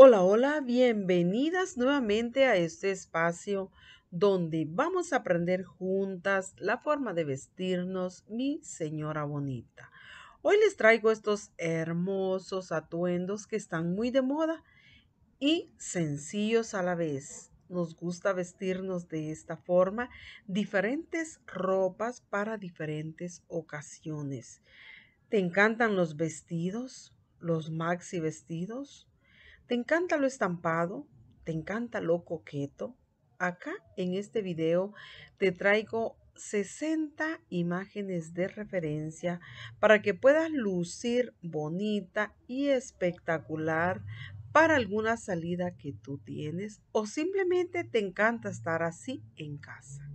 Hola, hola, bienvenidas nuevamente a este espacio donde vamos a aprender juntas la forma de vestirnos, mi señora bonita. Hoy les traigo estos hermosos atuendos que están muy de moda y sencillos a la vez. Nos gusta vestirnos de esta forma, diferentes ropas para diferentes ocasiones. ¿Te encantan los vestidos, los maxi vestidos? ¿Te encanta lo estampado? ¿Te encanta lo coqueto? Acá en este video te traigo 60 imágenes de referencia para que puedas lucir bonita y espectacular para alguna salida que tú tienes o simplemente te encanta estar así en casa.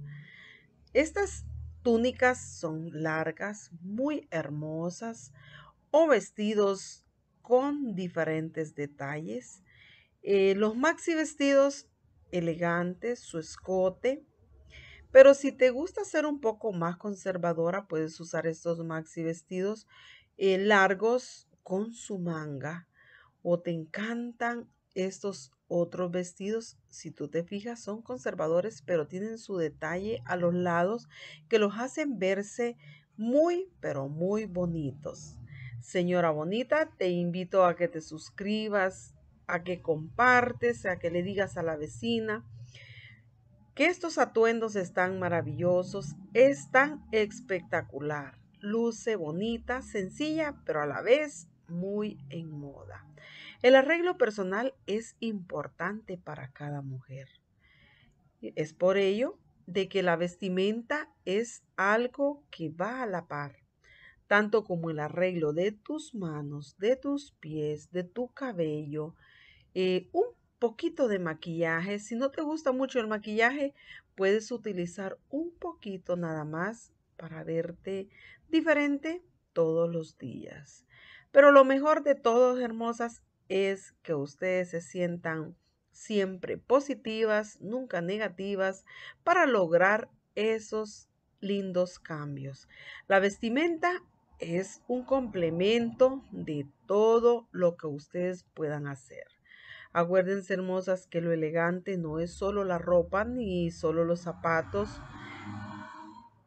Estas túnicas son largas, muy hermosas o vestidos con diferentes detalles. Eh, los maxi vestidos elegantes, su escote. Pero si te gusta ser un poco más conservadora, puedes usar estos maxi vestidos eh, largos con su manga. O te encantan estos otros vestidos, si tú te fijas, son conservadores, pero tienen su detalle a los lados que los hacen verse muy, pero muy bonitos. Señora bonita, te invito a que te suscribas, a que compartes, a que le digas a la vecina que estos atuendos están maravillosos, es tan espectacular, luce bonita, sencilla, pero a la vez muy en moda. El arreglo personal es importante para cada mujer. Es por ello de que la vestimenta es algo que va a la par tanto como el arreglo de tus manos, de tus pies, de tu cabello, eh, un poquito de maquillaje. Si no te gusta mucho el maquillaje, puedes utilizar un poquito nada más para verte diferente todos los días. Pero lo mejor de todos, hermosas, es que ustedes se sientan siempre positivas, nunca negativas, para lograr esos lindos cambios. La vestimenta es un complemento de todo lo que ustedes puedan hacer. Acuérdense, hermosas, que lo elegante no es solo la ropa ni solo los zapatos.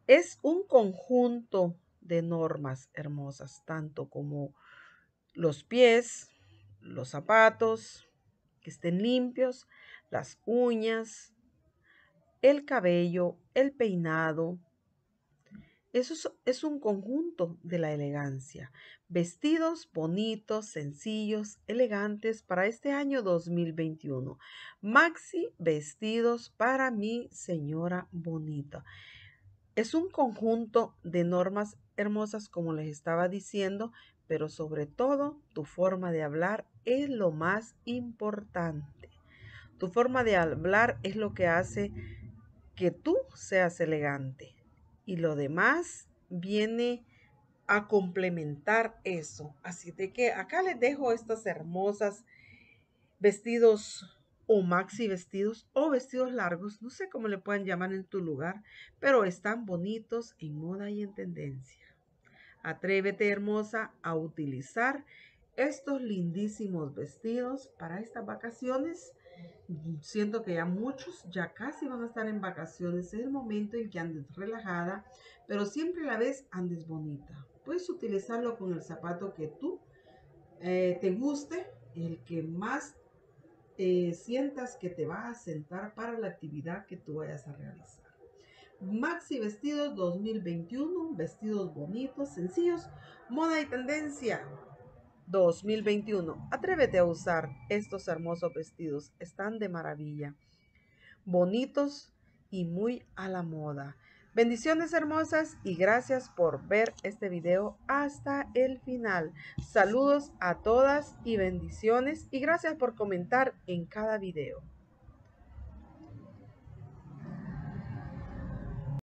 Es un conjunto de normas hermosas, tanto como los pies, los zapatos, que estén limpios, las uñas, el cabello, el peinado, eso es, un conjunto de la elegancia. Vestidos bonitos, sencillos, elegantes para este año 2021. Maxi vestidos para mi señora bonita. Es un conjunto de normas hermosas, como les estaba diciendo, pero sobre todo tu forma de hablar es lo más importante. Tu forma de hablar es lo que hace que tú seas elegante y lo demás viene a complementar eso. Así de que acá les dejo estas hermosas vestidos o maxi vestidos o vestidos largos, no sé cómo le pueden llamar en tu lugar, pero están bonitos en moda y en tendencia. Atrévete hermosa a utilizar estos lindísimos vestidos para estas vacaciones Siento que ya muchos ya casi van a estar en vacaciones, es el momento en que andes relajada, pero siempre a la vez andes bonita. Puedes utilizarlo con el zapato que tú eh, te guste, el que más eh, sientas que te va a sentar para la actividad que tú vayas a realizar. Maxi Vestidos 2021, vestidos bonitos, sencillos, moda y tendencia. 2021. Atrévete a usar estos hermosos vestidos. Están de maravilla. Bonitos y muy a la moda. Bendiciones hermosas y gracias por ver este video hasta el final. Saludos a todas y bendiciones y gracias por comentar en cada video.